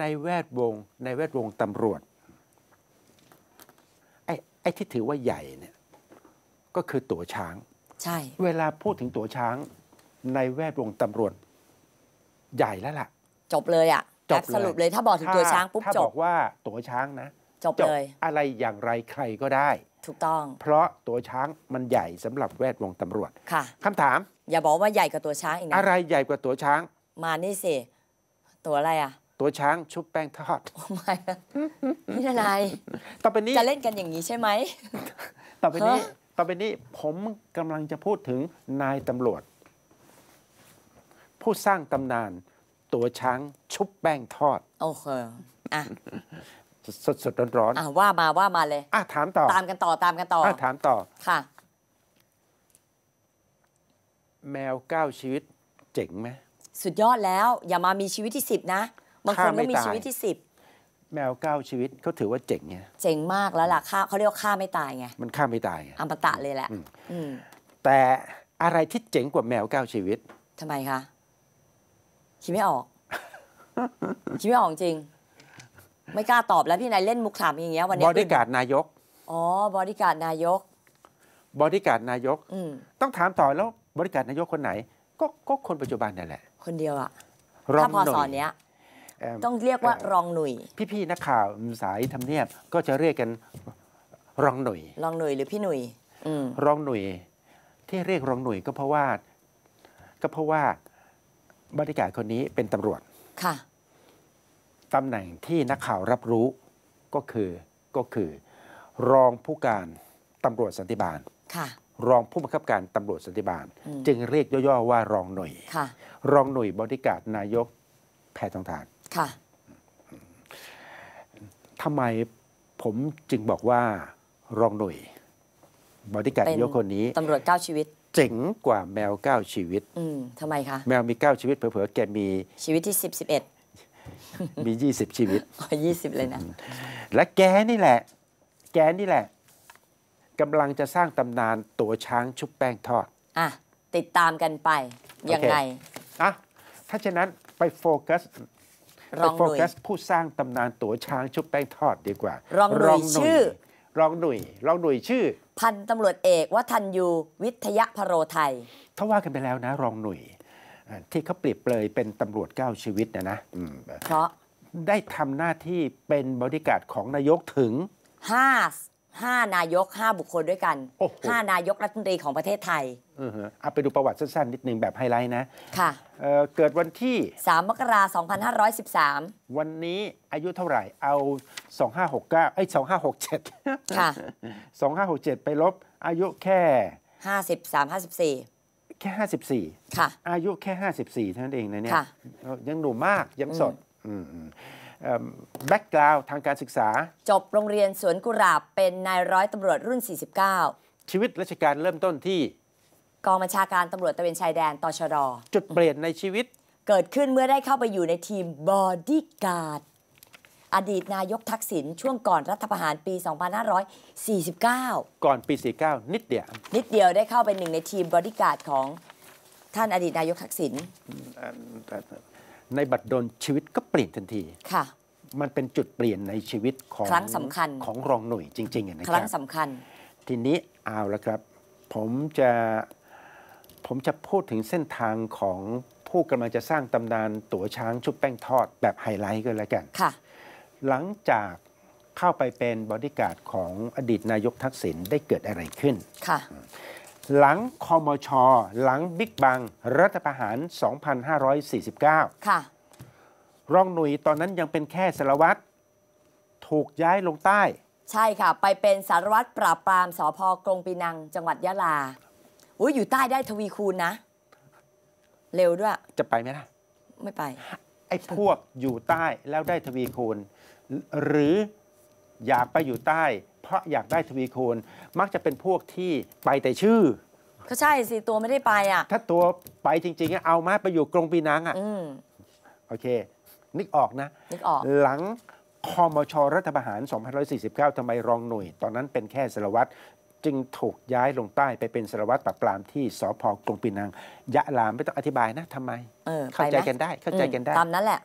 ในแวดวงในแวดวงตำรวจไอ้ไอ้ที่ถือว่าใหญ่เนี่ยก็คือตัวช้าง ใช่ เวลาพูดถึงตัวช้าง ในแวดวงตำรวจ ใหญ่แล้วล่ะ จบเลยอ่ะจบสรุปเลยถ้าบอกถึงตัวช้างปุ๊บ จบ ถ้าบอกว่าตัวช้างนะ จบเลย อะไรอย่างไรใครก็ได้ ถูกต้อง เพราะตัวช้างมันใหญ่สำหรับแวดวงตำรวจค่ะ คำถาม อย่าบอกว่าใหญ่กว่าตัวช้างอีกนะอะไรใหญ่กว่าตัวช้าง มานี่สิตัวอะไรอ่ะตัวช้าง ชุบแป้งทอดโอ้ไม่นี่อะไร ต่อไปนี้ จะเล่นกันอย่างนี้ใช่ไหม ต่อไปนี้ ต่อไปนี้ ผมกำลังจะพูดถึงนายตำรวจผู้สร้างตำนาน ตัวช้างชุบแป้งทอด โอเคอ่ะสดสดร้อนร้อน่ะว่ามาว่ามาเลยอ่ะถามต่อ ตามกันต่อตามกันต่ออ่ะถามต่อ ค่ะ แมวเก้าชีวิต เจ๋งไหมสุดยอดแล้ว อย่ามามีชีวิตที่สิบนะบางคนก็มีชีวิตที่สิบแมวเก้าชีวิตเขาถือว่าเจ๋งไงเจ๋งมากแล้วล่ะาเขาเรียกว่าฆ่าไม่ตายไงมันฆ่าไม่ตายอมตะเลยแหละแต่อะไรที่เจ๋งกว่าแมวเก้าชีวิตทำไมคะคิดไม่ออกคิดไม่ออกจริง ไม่กล้าตอบแล้วพี่นายเล่นมุกถามอย่างเงี้ยวันนี้บอดี้การ์ดนายก อ๋อบอดี้การ์ดนายกบอดี้การ์ดนายกต้องถามต่อแล้วบริการนายกคนไหน ก็ก็คนปัจจุบันนี่แหละ คนเดียวอะรองหน่อยเนี้ยต้องเรียกว่ารองหนุ่ยพี่ๆนักข่าวสายทำเนียบก็จะเรียกกันรองหนุ่ยรองหนุ่ยหรือพี่หนุ่ยรองหนุ่ยที่เรียกรองหนุ่ยก็เพราะว่า ก็เพราะว่าบริการคนนี้เป็นตำรวจค่ะตำแหน่งที่นักข่าวรับรู้ก็คือก็คือ รองผู้การตำรวจสันติบาลค่ะรองผู้บังคับการตำรวจสันติบาล จึงเรียกย่อ ๆ ว่ารองหน่วยรองหน่วยบริการนายกแพทย์ทองทานค่ะทำไมผมจึงบอกว่า รองหน่วยบอดี้การ์ดยกคนนี้ตำรวจเก้าชีวิต เจ๋งกว่าแมวเก้าชีวิต อืมทำไมคะ แมวมีเก้าชีวิตเผลอแกมีชีวิตที่สิบสิบเอ็ดมียี่สิบชีวิตยี่สิบเลยนะ และแกนี่แหละ แกนี่แหละกำลังจะสร้างตำนานตัวช้างชุบแป้งทอด อ่ะ ติดตามกันไป ยังไงอ่ะถ้าฉะนั้นไปโฟกัสรองหนุ่ยโฟกัสผู้สร้างตำนานตัวช้างชุบแป้งทอดดีกว่า รองหนุ่ยชื่อรองหนุ่ย รองหนุ่ยชื่อ พันตำรวจเอกวัฒนยูวิทยพโรไทยถ้าว่ากันไปแล้วนะ รองหนุ่ยที่เขาเปรียบเปรยเป็นตำรวจเก้าชีวิตนะนะ เพราะได้ทำหน้าที่เป็นบริการดของนายกถึงห้าห้านายกห้าบุคคลด้วยกันห้านายกรัฐมนตรีของประเทศไทยเอาไปดูประวัติสั้น ๆ นิดนึง แบบไฮไลท์นะ ค่ะเเกิดวันที่ 3 มกราคม 2513 วันนี้อายุเท่าไหร่ เอา 2569ไอ้ย 2567 ค่ะ 2567 ไปลบอายุแค่ 53 54 แค่ 54 ค่ะ อายุแค่ 54 เท่านั้นเองนะเนี่ยยังหนุ่มมากยังสดแบ็กกราวทางการศึกษา จบโรงเรียนสวนกุหลาบเป็นนายร้อยตำรวจรุ่น 49 ชีวิตราชการเริ่มต้นที่กองบัญชาการตำรวจตะเวนชายแดนตชรจุดเปลี่ยนในชีวิต เกิดขึ้นเมื่อได้เข้าไปอยู่ในทีมบอดี้การ์ดอดีตนายกทักษิณช่วงก่อนรัฐประหารปี 2549 ก่อนปี 49 นิดเดียว นิดเดียวได้เข้าเป็นหนึ่งในทีมบอดี้การ์ดของท่านอดีตนายกทักษิณในบัตรดนชีวิตก็เปลี่ยนทันทีค่ะ มันเป็นจุดเปลี่ยนในชีวิตของครั้งสำคัญของรองหน่วยจริงๆนะครับครั้งสำคัญ ทีนี้เอาละครับ ผมจะผมจะพูดถึงเส้นทางของผู้กำลังจะสร้างตำนานตั๋วช้างชุบแป้งทอดแบบไฮไลท์ก็แล้วกัน ค่ะ หลังจากเข้าไปเป็นบอดี้การ์ดของอดีตนายกทักษิณได้เกิดอะไรขึ้น ค่ะ หลังคอมชอหลังบิ๊กบังรัฐประหาร 2549 ค่ะ รองหนุยตอนนั้นยังเป็นแค่สารวัตรถูกย้ายลงใต้ ใช่ค่ะ ไปเป็นสารวัตรปราบปรามสพกรงปีนังจังหวัดยะลาออ้ยอยู่ใต้ได้ทวีคูณนะ เร็วด้วยจะไปไหมล่ะไม่ไป ไอ้พวกอยู่ใต้แล้วได้ทวีคูณ หรืออยากไปอยู่ใต้เพราะอยากได้ทวีคูณ มักจะเป็นพวกที่ไปแต่ชื่อก็ใช่สิตัวไม่ได้ไปอ่ะ ถ้าตัวไปจริง ๆ เอามาไปอยู่กรงปีนังอ่ะโอเคนึกออกนะนึกออกหลังคอมชรัฐประหาร 2549 ทำไมรองหน่วย ตอนนั้นเป็นแค่สารวัตรจึงถูกย้ายลงใต้ไปเป็นสารวัตรปราบปรามที่สพกรุงปีนังยะลามไม่ต้องอธิบายนะทำไมเออข้าใจกันได้เข้าใจกันได้ตามนั้นแหละ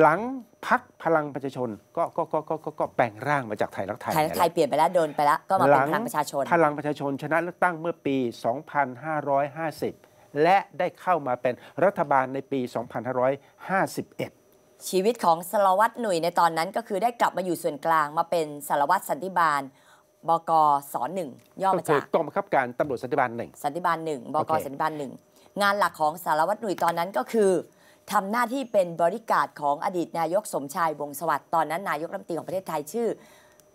หลังพักพลังประชาชนก็ก็ก็ก็ก็แปลงร่างมาจากไทยรักไทย ไทยเปลี่ยนไปแล้วโดนไปแล้ว ก็มาเป็นพลังประชาชน พลังประชาชน ชนะเลือกตั้งเมื่อปี 2550 และได้เข้ามาเป็นรัฐบาลในปี 2551ชีวิตของสารวัตรหนุ่ยในตอนนั้น ก็คือได้กลับมาอยู่ส่วนกลางมาเป็นสารวัตรสันติบาลบกสหนึ่งย่อมาจากกองบังคับการตำรวจสันติบาลหนึ่งสันติบาลหนึ่งบกสันติบาลหนึ่งงานหลักของสารวัตรหนุ่ยตอนนั้นก็คือทำหน้าที่เป็นบริการของอดีตนายกสมชายวงสวัสดิ์ตอนนั้นนายกรัฐมนตรีของประเทศไทยชื่อ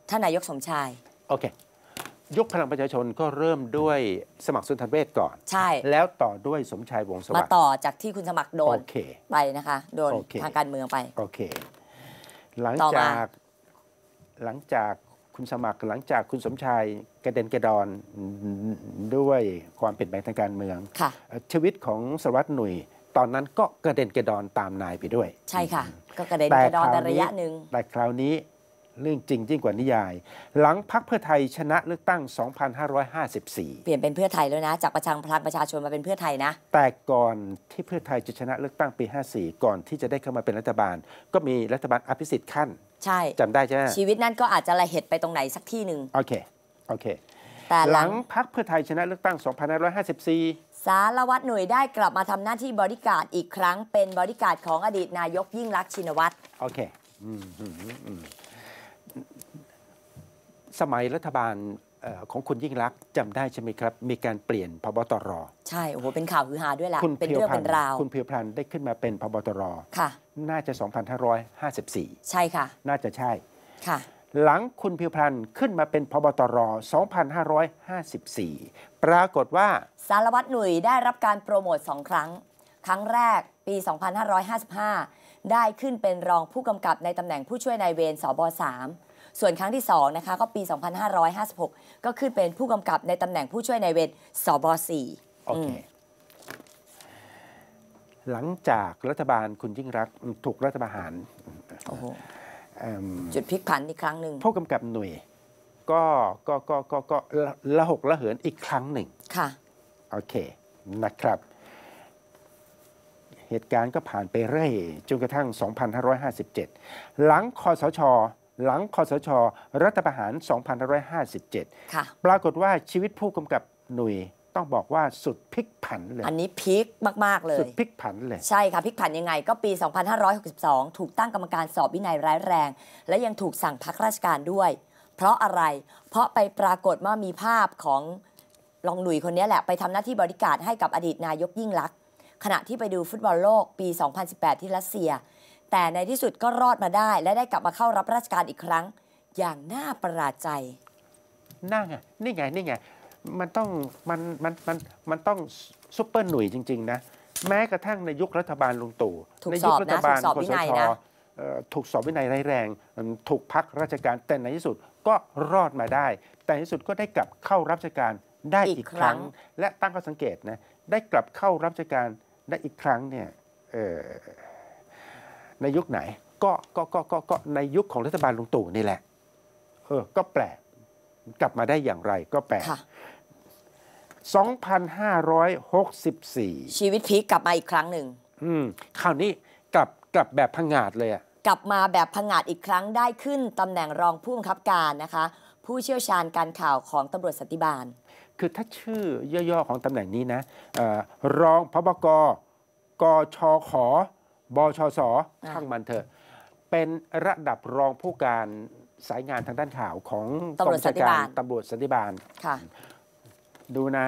ท่านนายกสมชายโอเคยุคพลังประชาชนก็เริ่มด้วยสมัครสุนทรเวชก่อน ใช่ แล้วต่อด้วยสมชายวงสวัสดิ์ มาต่อจากที่คุณสมัครโดนไปนะคะ โดนทางการเมืองไปโอเค หลังจากหลังจากคุณสมัครหลังจากคุณสมชายกระเด็นกระดอนด้วยความเปลี่ยนแปลงทางการเมือง ค่ะ ชีวิตของสวัสดิ์หนุ่ยตอนนั้นก็กระเด็นกระดอนตามนายไปด้วย ใช่ค่ะ ก็กระเด็นกระดอนระยะหนึ่งแต่คราวนี้เรื่องจริงยิ่งกว่านิยาย หลังพักเพื่อไทยชนะเลือกตั้ง 2554เปลี่ยนเป็นเพื่อไทยแล้วนะ จากประชังพลังประชาชนมาเป็นเพื่อไทยนะ แต่ก่อนที่เพื่อไทยจะชนะเลือกตั้งปี 54 ก่อนที่จะได้เข้ามาเป็นรัฐบาล ก็มีรัฐบาลอภิสิทธิ์ขั้น ใช่จำได้ใช่ไหมชีวิตนั่นก็อาจจะละเหตุไปตรงไหนสักที่หนึ่งโอเค โอเคแต่หลังพักเพื่อไทยชนะเลือกตั้ง2554สารวัตรหน่วยได้กลับมาทำหน้าที่บริการอีกครั้งเป็นบริการของอดีตนายกยิ่งรักชินวัตรโอเคอืมอืมอืมสมัยรัฐบาลของคุณยิ่งรักจำได้ใช่ไหมครับมีการเปลี่ยนพบตรใช่ โอ้โห เป็นข่าวฮือฮาด้วยแหละคุณเพียวพันราว คุณเพียวพันธ์ได้ขึ้นมาเป็นพบตรค่ะ น่าจะ 2554 ใช่ค่ะ น่าจะใช่ค่ะ หลังคุณเพียวพันธ์ขึ้นมาเป็นพบตร 2554 ปรากฏว่าสารวัตรหนุ่ยได้รับการโปรโมทสองครั้ง ครั้งแรกปี 2555 ได้ขึ้นเป็นรองผู้กำกับในตำแหน่งผู้ช่วยนายเวรสบ3ส่วนครั้งที่2นะคะก็ปี 2556 ก็ขึ้นเป็นผู้กำกับในตำแหน่งผู้ช่วยในเวท สบสี่โอเค หลังจากรัฐบาลคุณยิ่งรักถูกรัฐประหารจุดพลิกผันอีกครั้งหนึ่งผู้กำกับหน่วยก็ก็ก็ก็ก็ละหกละเหินอีกครั้งหนึ่ง ค่ะ โอเค นะครับ เหตุการณ์ก็ผ่านไปเรื่อยจนกระทั่ง 2557 หลังคอสชหลังคอสชรัฐประหาร 2557ปรากฏว่าชีวิตผู้กำกับหนุ่ยต้องบอกว่าสุดพลิกผันเลย อันนี้พลิกมาก ๆ เลย สุดพลิกผันเลย ใช่ค่ะพลิกผันยังไง ก็ปี 2562 ถูกตั้งกรรมการสอบวินัยร้ายแรง และยังถูกสั่งพักราชการด้วย เพราะอะไร เพราะไปปรากฏว่ามีภาพของรองหนุ่ยคนนี้แหละ ไปทำหน้าที่บริการให้กับอดีตนายกยิ่งลักษณ์ขณะที่ไปดูฟุตบอลโลกปี 2018 ที่รัสเซียแต่ในที่สุดก็รอดมาได้ และได้กลับมาเข้ารับราชการอีกครั้งอย่างน่าประหลาดใจนั่งไงนี่ไงนี่ไงมันต้องมันมันมันมันต้องซุปเปอร์หนุ่ยจริงๆนะ แม้กระทั่งในยุครัฐบาลลุงตู่ในยุครัฐบาลคอสชถูกสอบวินัยร้ายแรงถูกพักราชการ แต่ในที่สุดก็รอดมาได้ แต่ในที่สุดก็ได้กลับเข้ารับราชการได้อีกครั้ง และตั้งข้อสังเกตนะได้กลับเข้ารับราชการได้อีกครั้งเนี่ยในยุคไหนก็ก็ก็ก็ก็ในยุคของรัฐบาลลุงตู่นี่แหละ เออก็แปลกกลับมาได้อย่างไรก็แปลก2,564 ชีวิตพีกกลับมาอีกครั้งหนึ่ง อืมคราวนี้กลับกลับแบบพังงาดเลยอะกลับมาแบบพังงาดอีกครั้งได้ขึ้นตำแหน่งรองผู้บังคับการนะคะ ผู้เชี่ยวชาญการข่าวของตำรวจสันติบาล คือถ้าชื่อย่อๆของตำแหน่งนี้นะออรองพบกกชขบชสช่างมันเถอะ เป็นระดับรองผู้การสายงานทางด้านข่าวของตำรวจสันติบาลตำรวจสันติบาลค่ะดูนะ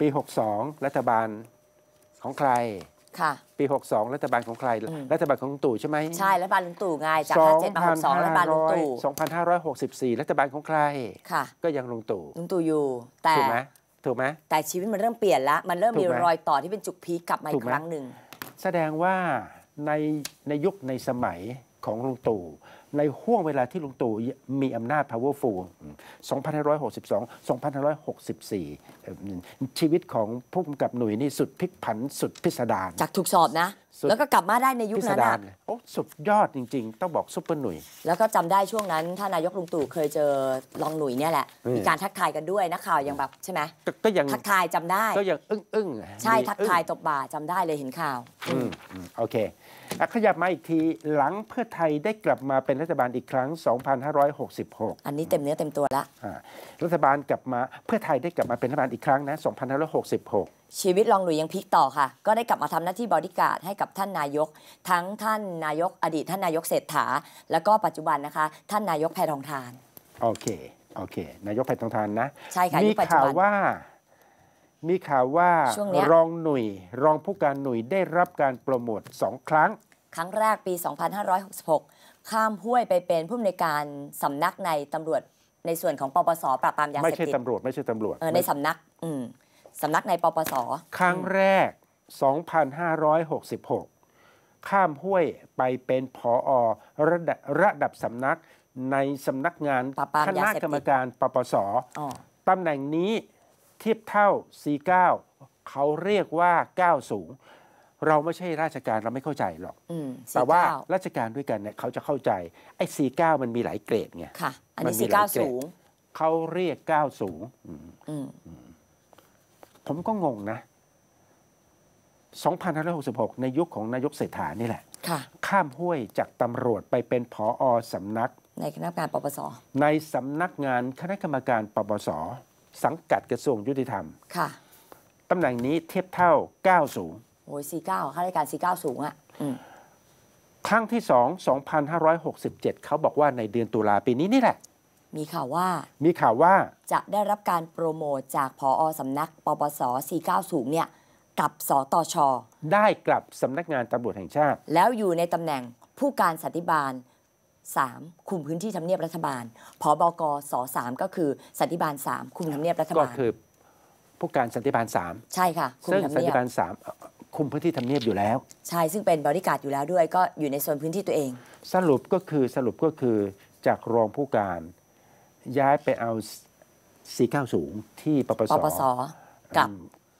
ปี 62 รัฐบาลของใครค่ะปี 62 รัฐบาลของใคร รัฐบาลของตู่ใช่ไหมใช่ รัฐบาลลุงตู่ไงจาก57มา62 รัฐบาลลุงตู่ 2564 รัฐบาลของใครค่ะก็ยังลุงตู่ลุงตู่อยู่แต่ถูกไหมถูกไหมแต่ชีวิตมันเริ่มเปลี่ยนละมันเริ่มมีรอยต่อที่เป็นจุกพีกลับมาอีกครั้งหนึ่งแสดงว่าในในยุคในสมัยของลุงตู่ในห่วงเวลาที่ลุงตู่มีอำนาจ powerful 2562 2564 ชีวิตของผู้กำกับหนุ่ยนี่สุดพลิกผัน สุดพิสดารจากถูกสอบนะ แล้วก็กลับมาได้ในยุคนั้นนะโอ้สุดยอดจริงๆ ต้องบอกซุปเปอร์หนุ่ยแล้วก็จำได้ช่วงนั้นท่านนายกลุงตู่เคยเจอรองหนุ่ยเนี่ยแหละมีการทักทายกันด้วยนะข่าวยังแบบใช่ไหมก็ยังทักทายจำได้ก็ยังอึ้งอึ้งใช่ทักทายตบบ่าจำได้เลยเห็นข่าวโอเคขยับมาอีกทีหลังเพื่อไทยได้กลับมาเป็นรัฐบาลอีกครั้ง 2566 อันนี้เต็มเนื้อเต็มตัวละรัฐบาลกลับมาเพื่อไทยได้กลับมาเป็นรัฐบาลอีกครั้งนะ 2566 ชีวิตรองหลุยยังพลิกต่อค่ะ ก็ได้กลับมาทำหน้าที่บอดี้การ์ดให้กับท่านนายก ทั้งท่านนายกอดีต ท่านนายกเศรษฐา แล้วก็ปัจจุบันนะคะท่านนายกแพทองทาน โอเค โอเค นายกแพทองทานนะใช่ค่ะมีข่าวว่า มีข่าวว่า รองหนุ่ยรองผู้การหนุ่ยได้รับการโปรโมทสองครั้งครั้งแรกปี 2566 ข้ามห้วยไปเป็นผู้อำนวยการสำนักในตำรวจในส่วนของปปสปราบปรามยาเสพติดไม่ใช่ตำรวจไม่ใช่ตำรวจในสำนักสำนักในปปส ครั้งแรก 2566 ข้ามห้วยไปเป็นผออระดับระดับสำนักในสำนักงานคณะกรรมการปปสตำแหน่งนี้เทียบเท่า 49 เขาเรียกว่าก้วสูงเราไม่ใช่ราชการเราไม่เข้าใจหรอก แต่ว่าราชการด้วยกันเนี่ย เขาจะเข้าใจ ไอ้สี่เก้ามันมีหลายเกรดไง ค่ะ อันนี้สี่เก้าสูง เขาเรียกเก้าสูง ผมก็งงนะ 2566 ในยุคของนายกเศรษฐานี่แหละข้ามห้วยจากตำรวจไปเป็นผออสำนัก ในคณะกรรมการปปส ในสำนักงานคณะกรรมการปปสสังกัดกระทรวงยุติธรรมค่ะตำแหน่งนี้เทียบเท่าเก้าสูงโอ้ยสี่เก้าค่าราชการสี่เก้าสูงอะ่ะครั้งที่สองสอองพันหห้้ารยกสิบเจ็ดเขาบอกว่าในเดือนตุลาปีนี้นี่แหละ มีข่าวว่ามีข่าวว่าจะได้รับการโปรโมทจากพอสำนักปปสสี่เก้าสูงเนี่ยกับสตช ได้กลับสำนักงานตำรวจแห่งชาติ แล้วอยู่ในตำแหน่งผู้การสันติบาล 3 คุมพื้นที่ทำเนียบรัฐบาลผบกสสามก็คือสันติบาล 3 คุมทำเนียบรัฐบาลก็คือ ผู้การสันติบาล 3 ใช่ค่ะซึ่งสันติบาลคุมพื้นที่ทำเนียบอยู่แล้ว ใช่ ซึ่งเป็นบริการอยู่แล้วด้วยก็อยู่ในโซนพื้นที่ตัวเอง สรุปก็คือสรุปก็คือจากรองผู้การ ย้ายไปเอาสีเก้าสูงที่ปปสปปสกลับ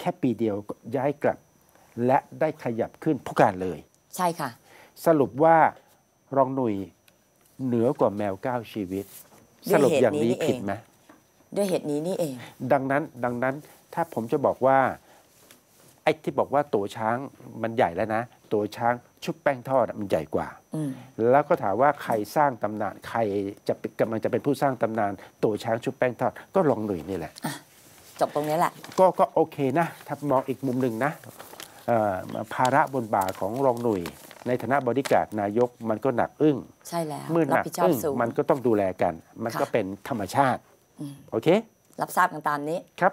แค่ปีเดียวย้ายกลับ และได้ขยับขึ้นผู้การเลย ใช่ค่ะ สรุปว่ารองหนุ่ยเหนือกว่าแมวเก้าชีวิต สรุปอย่างนี้ผิดไหมด้วยเหตุนี้นี่เอง ดังนั้นดังนั้นถ้าผมจะบอกว่าไอ้ที่บอกว่า ตัวช้างมันใหญ่แล้วนะตัวช้างชุบแป้งทอด มันใหญ่กว่าแล้วก็ถามว่าใครสร้างตำนานใครจะกำลังจะเป็นผู้สร้างตำนานตัวช้างชุบแป้งทอด ก็ลองหนุ่ยนี่แหละจบตรงนี้แหละ ก็ก็โอเคนะ ถ้ามองอีกมุมหนึ่งนะภาระบนบ่าของรองหนุ่ยในฐานะบริการนายกมันก็หนักอึ้งใช่แล้วเมื่อหนักอึ้งมันก็ต้องดูแลกัน มันก็เป็นธรรมชาติโอเค รับทราบกันตามนี้ครับ